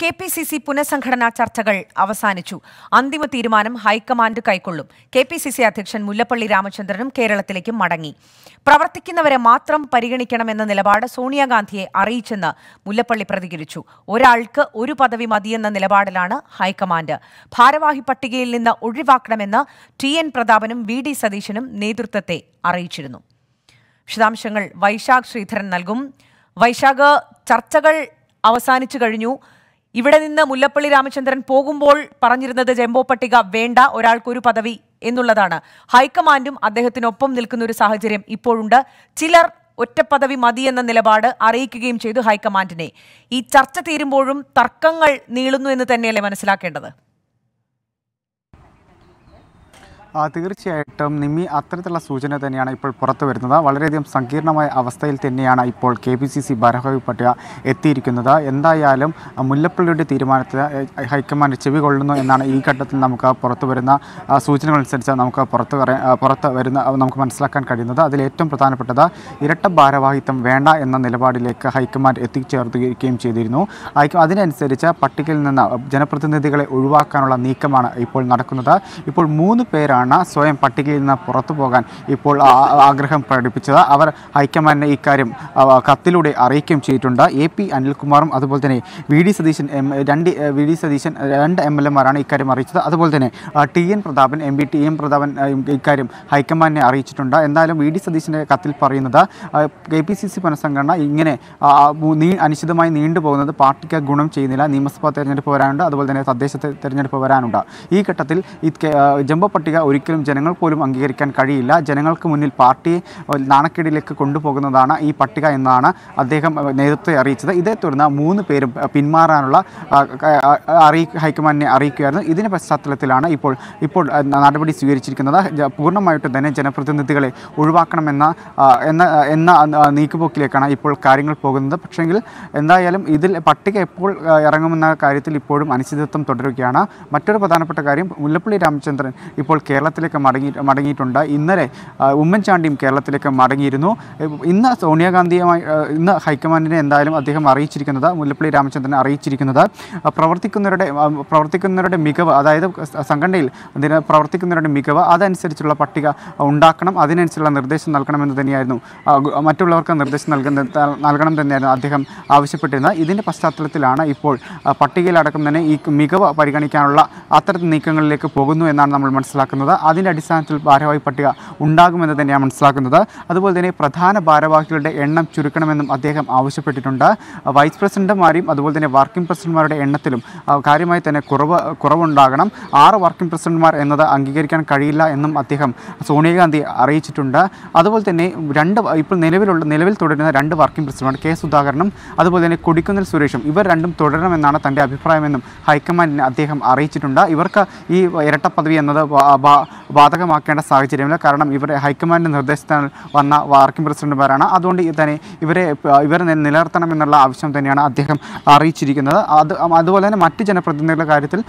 K P C C പുനഃസംഘടനാ ചർച്ചകൾ അവസാനിച്ചു അന്തിമ തീരുമാനം ഹൈക്കമാൻഡ് കൈക്കൊള്ളും കെ പി സി സി അധ്യക്ഷൻ മുല്ലപ്പള്ളി രാമചന്ദ്രനും കേരളത്തിലേക്ക് മടങ്ങി പ്രവർത്തിക്കുന്നവരെ മാത്രം പരിഗണിക്കണമെന്ന നിലപാട് സോണിയാഗാന്ധിയെ അറിയിച്ചെന്ന് മുല്ലപ്പള്ളി പ്രതികരിച്ചു ഒരാൾക്ക് ഒരു പദവി മതിയെന്ന നിലപാടിലാണ് ഹൈക്കമാൻഡ് ഭാരവാഹി പട്ടികയിൽ നിന്ന് ഒഴിവാക്കണമെന്ന് ടി എൻ പ്രതാപനും വി ഡി സതീശനും നേതൃത്വത്തെ അറിയിച്ചിരുന്നു വിശദാംശങ്ങൾ വൈശാഖ് ശ്രീധരൻ നൽകും വൈശാഖ് ചർച്ചകൾ അവസാനിച്ചു കഴിഞ്ഞു ഇവിടെ നിന്ന് മുല്ലപ്പള്ളി രാമചന്ദ്രൻ പോകുമ്പോൾ പറഞ്ഞിരുന്നത് ജംബോ പട്ടിക വേണ്ട ഒരാൾക്കൊരു പദവി എന്നുള്ളതാണ് ഹൈക്കമാൻഡും അദ്ദേഹത്തിനൊപ്പം നിൽക്കുന്ന ഒരു സാഹചര്യം ഇപ്പോഴുണ്ട് ചിലർ ഒറ്റ പദവി മതിയെന്ന നിലപാട് അറിയിക്കുകയും ചെയ്തു ഹൈക്കമാൻഡിനെ ഈ ചർച്ച തീരുമ്പോഴും തർക്കങ്ങൾ നീളുന്നു എന്ന് തന്നെയല്ലേ മനസ്സിലാക്കേണ്ടത് തീർച്ചയായിട്ടും നിമി അത്തരത്തിലുള്ള സൂചന തന്നെയാണ് ഇപ്പോൾ പുറത്തു വരുന്നത് വളരെയധികം സങ്കീർണമായ അവസ്ഥയിൽ തന്നെയാണ് ഇപ്പോൾ കെ പി സി സി ഭാരവാഹി പട്ടിക എത്തിയിരിക്കുന്നത് എന്തായാലും മുല്ലപ്പള്ളിയുടെ തീരുമാനത്തിന് ഹൈക്കമാൻഡ് ചെവി കൊള്ളുന്നു എന്നാണ് ഈ ഘട്ടത്തിൽ നമുക്ക് പുറത്തു വരുന്ന സൂചനകൾ അനുസരിച്ച് നമുക്ക് പുറത്ത് പുറത്ത് വരുന്ന നമുക്ക് മനസ്സിലാക്കാൻ കഴിയുന്നത് അതിൽ ഏറ്റവും പ്രധാനപ്പെട്ടത് ഇരട്ട ഭാരവാഹിത്വം വേണ്ട എന്ന നിലപാടിലേക്ക് ഹൈക്കമാൻഡ് എത്തിച്ചേർത്തുകയും ചെയ്തിരുന്നു അതിനനുസരിച്ച് പട്ടികയിൽ നിന്ന് ജനപ്രതിനിധികളെ ഒഴിവാക്കാനുള്ള നീക്കമാണ് ഇപ്പോൾ നടക്കുന്നത് ഇപ്പോൾ മൂന്ന് പേരാണ് ആണ് സ്വയം പട്ടികയിൽ നിന്ന് പുറത്തു പോകാൻ ഇപ്പോൾ ആഗ്രഹം പ്രകടിപ്പിച്ചത് അവർ ഹൈക്കമാൻഡിനെ ഇക്കാര്യം കത്തിലൂടെ അറിയിക്കുകയും ചെയ്തിട്ടുണ്ട് എ പി അനിൽകുമാറും അതുപോലെ തന്നെ വി ഡി സതീശൻ എം രണ്ട് വി ഡി സതീശൻ രണ്ട് എം എൽ എമാരാണ് ഇക്കാര്യം അറിയിച്ചത് അതുപോലെ തന്നെ T N Prathapan M P T M Prathapan ഇക്കാര്യം ഹൈക്കമാൻഡിനെ അറിയിച്ചിട്ടുണ്ട് എന്നാലും വി ഡി സതീശൻ്റെ കത്തിൽ പറയുന്നത് കെ പി സി സി പുനഃസംഘടന ഇങ്ങനെ അനിശ്ചിതമായി നീണ്ടുപോകുന്നത് പാർട്ടിക്ക് ഗുണം ചെയ്യുന്നില്ല നിയമസഭാ തെരഞ്ഞെടുപ്പ് വരാനുണ്ട് അതുപോലെ തന്നെ തദ്ദേശ തെരഞ്ഞെടുപ്പ് വരാനുണ്ട് ഈ ഘട്ടത്തിൽ ജമ്പ പട്ടിക ഒരു ഒരിക്കലും ജനങ്ങൾ പോലും അംഗീകരിക്കാൻ കഴിയില്ല ജനങ്ങൾക്ക് മുന്നിൽ പാർട്ടി നാണക്കേടിലേക്ക് കൊണ്ടുപോകുന്നതാണ് ഈ പട്ടിക എന്നാണ് അദ്ദേഹം നേതൃത്വത്തെ അറിയിച്ചത് ഇതേ തുടർന്ന് മൂന്ന് പേരും പിന്മാറാനുള്ള അറിയി ഹൈക്കമാൻഡിനെ അറിയിക്കുകയായിരുന്നു ഇതിൻ്റെ പശ്ചാത്തലത്തിലാണ് ഇപ്പോൾ ഇപ്പോൾ നടപടി സ്വീകരിച്ചിരിക്കുന്നത് പൂർണ്ണമായിട്ട് തന്നെ ജനപ്രതിനിധികളെ ഒഴിവാക്കണമെന്ന എന്ന എന്ന നീക്കുപോക്കിലേക്കാണ് ഇപ്പോൾ കാര്യങ്ങൾ പോകുന്നത് പക്ഷേങ്കിൽ എന്തായാലും ഇതിൽ പട്ടിക എപ്പോൾ ഇറങ്ങുമെന്ന കാര്യത്തിൽ ഇപ്പോഴും അനിശ്ചിതത്വം തുടരുകയാണ് മറ്റൊരു പ്രധാനപ്പെട്ട കാര്യം മുല്ലപ്പള്ളി രാമചന്ദ്രൻ ഇപ്പോൾ കേരള കേരളത്തിലേക്ക് മടങ്ങി മടങ്ങിയിട്ടുണ്ട് ഇന്നലെ ഉമ്മൻചാണ്ടിയും കേരളത്തിലേക്ക് മടങ്ങിയിരുന്നു ഇന്ന് സോണിയാഗാന്ധിയുമായി ഇന്ന് ഹൈക്കമാൻഡിനെ എന്തായാലും അദ്ദേഹം അറിയിച്ചിരിക്കുന്നത് മുല്ലപ്പള്ളി രാമചന്ദ്രൻ അറിയിച്ചിരിക്കുന്നത് പ്രവർത്തിക്കുന്നവരുടെ പ്രവർത്തിക്കുന്നവരുടെ മികവ് അതായത് സംഘടനയിൽ പ്രവർത്തിക്കുന്നവരുടെ മികവ് അതനുസരിച്ചുള്ള പട്ടിക ഉണ്ടാക്കണം അതിനനുസരിച്ചുള്ള നിർദ്ദേശം നൽകണമെന്ന് തന്നെയായിരുന്നു മറ്റുള്ളവർക്ക് നിർദ്ദേശം നൽകുന്ന നൽകണം തന്നെയായിരുന്നു അദ്ദേഹം ആവശ്യപ്പെട്ടിരുന്നത് ഇതിൻ്റെ പശ്ചാത്തലത്തിലാണ് ഇപ്പോൾ പട്ടികയിലടക്കം തന്നെ ഈ മികവ് പരിഗണിക്കാനുള്ള അത്തരം നീക്കങ്ങളിലേക്ക് പോകുന്നു എന്നാണ് നമ്മൾ മനസ്സിലാക്കുന്നത് നടക്കുന്നത് അതിൻ്റെ അടിസ്ഥാനത്തിൽ ഭാരവാഹി പട്ടിക ഉണ്ടാകുമെന്ന് തന്നെയാണ് മനസ്സിലാക്കുന്നത് അതുപോലെ തന്നെ പ്രധാന ഭാരവാഹികളുടെ എണ്ണം ചുരുക്കണമെന്നും അദ്ദേഹം ആവശ്യപ്പെട്ടിട്ടുണ്ട് വൈസ് പ്രസിഡന്റുമാരെയും അതുപോലെ തന്നെ വർക്കിംഗ് പ്രസിഡന്റുമാരുടെ എണ്ണത്തിലും കാര്യമായി തന്നെ കുറവ് കുറവുണ്ടാകണം ആറ് വർക്കിംഗ് പ്രസിഡന്റുമാർ എന്നത് അംഗീകരിക്കാൻ കഴിയില്ല എന്നും അദ്ദേഹം സോണിയാഗാന്ധി അറിയിച്ചിട്ടുണ്ട് അതുപോലെ തന്നെ രണ്ട് ഇപ്പോൾ നിലവിലുള്ള നിലവിൽ തുടരുന്ന രണ്ട് വർക്കിംഗ് പ്രസിഡന്റ് കെ സുധാകരനും അതുപോലെ തന്നെ കൊടിക്കുന്നിൽ സുരേഷും ഇവർ രണ്ടും തുടരണമെന്നാണ് തൻ്റെ അഭിപ്രായമെന്നും ഹൈക്കമാൻഡിനെ അദ്ദേഹം അറിയിച്ചിട്ടുണ്ട് ഇവർക്ക് ഈ ഇരട്ട പദവി എന്നത് ബാധകമാക്കേണ്ട സാഹചര്യമില്ല കാരണം ഇവരെ ഹൈക്കമാൻഡ് നിർദ്ദേശത്തിൽ വന്ന വർക്കിംഗ് പ്രസിഡന്റുമാരാണ് അതുകൊണ്ട് തന്നെ ഇവരെ ഇവരെ നിലനിർത്തണമെന്നുള്ള ആവശ്യം തന്നെയാണ് അദ്ദേഹം അറിയിച്ചിരിക്കുന്നത് അത് അതുപോലെ തന്നെ മറ്റ് ജനപ്രതിനിധികളുടെ കാര്യത്തിൽ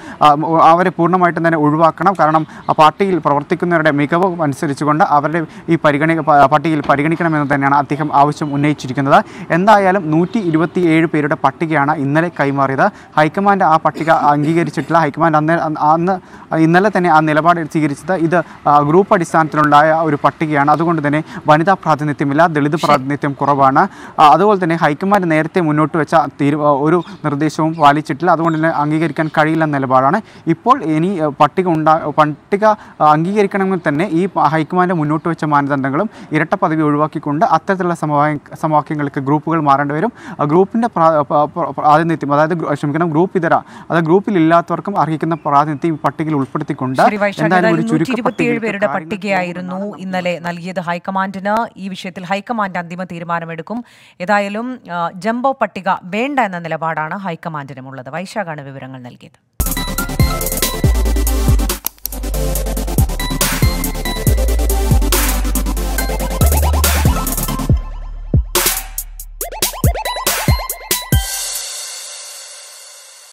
അവരെ പൂർണ്ണമായിട്ടും തന്നെ ഒഴിവാക്കണം കാരണം പാർട്ടിയിൽ പ്രവർത്തിക്കുന്നവരുടെ മികവ് അനുസരിച്ചുകൊണ്ട് അവരുടെ ഈ പരിഗണി പട്ടികയിൽ പരിഗണിക്കണമെന്ന് തന്നെയാണ് അദ്ദേഹം ആവശ്യം ഉന്നയിച്ചിരിക്കുന്നത് എന്തായാലും നൂറ്റി ഇരുപത്തി ഏഴ് പേരുടെ പട്ടികയാണ് ഇന്നലെ കൈമാറിയത് ഹൈക്കമാൻഡ് ആ പട്ടിക അംഗീകരിച്ചിട്ടില്ല ഹൈക്കമാൻഡ് അന്ന് അന്ന് ഇന്നലെ തന്നെ ആ നിലപാട് സ്വീകരിച്ചു പ്രഖ്യാപിച്ചത് ഇത് ഗ്രൂപ്പ് അടിസ്ഥാനത്തിലുണ്ടായ ഒരു പട്ടികയാണ് അതുകൊണ്ട് തന്നെ വനിതാ പ്രാതിനിധ്യമില്ല ദളിത് പ്രാതിനിധ്യം കുറവാണ് അതുപോലെ തന്നെ ഹൈക്കമാൻഡ് നേരത്തെ മുന്നോട്ട് വെച്ച ഒരു നിർദ്ദേശവും പാലിച്ചിട്ടില്ല അതുകൊണ്ട് തന്നെ അംഗീകരിക്കാൻ കഴിയില്ലെന്ന നിലപാടാണ് ഇപ്പോൾ ഇനി പട്ടിക ഉണ്ടാ പട്ടിക അംഗീകരിക്കണമെങ്കിൽ തന്നെ ഈ ഹൈക്കമാൻഡ് മുന്നോട്ട് വെച്ച മാനദണ്ഡങ്ങളും ഇരട്ട പദവി ഒഴിവാക്കിക്കൊണ്ട് അത്തരത്തിലുള്ള സമവായ സമവാക്യങ്ങൾക്ക് ഗ്രൂപ്പുകൾ മാറേണ്ടി വരും ഗ്രൂപ്പിൻ്റെ പ്രാതിനിധ്യം അതായത് ക്ഷമിക്കണം ഗ്രൂപ്പ് ഇതര അതായത് ഗ്രൂപ്പിലില്ലാത്തവർക്കും അർഹിക്കുന്ന പ്രാതിനിധ്യം ഈ പട്ടികയിൽ ഉൾപ്പെടുത്തിക്കൊണ്ട് എന്തായാലും ഒരു മുന്നൂറ്റി ഇരുപത്തിയേഴ് പേരുടെ പട്ടികയായിരുന്നു ഇന്നലെ നൽകിയത് ഹൈക്കമാൻഡിന് ഈ വിഷയത്തിൽ ഹൈക്കമാൻഡ് അന്തിമ തീരുമാനമെടുക്കും ഏതായാലും ജംബോ പട്ടിക വേണ്ട എന്ന നിലപാടാണ് ഹൈക്കമാൻഡിനുമുള്ളത് വൈശാഖാണ് വിവരങ്ങൾ നൽകിയത്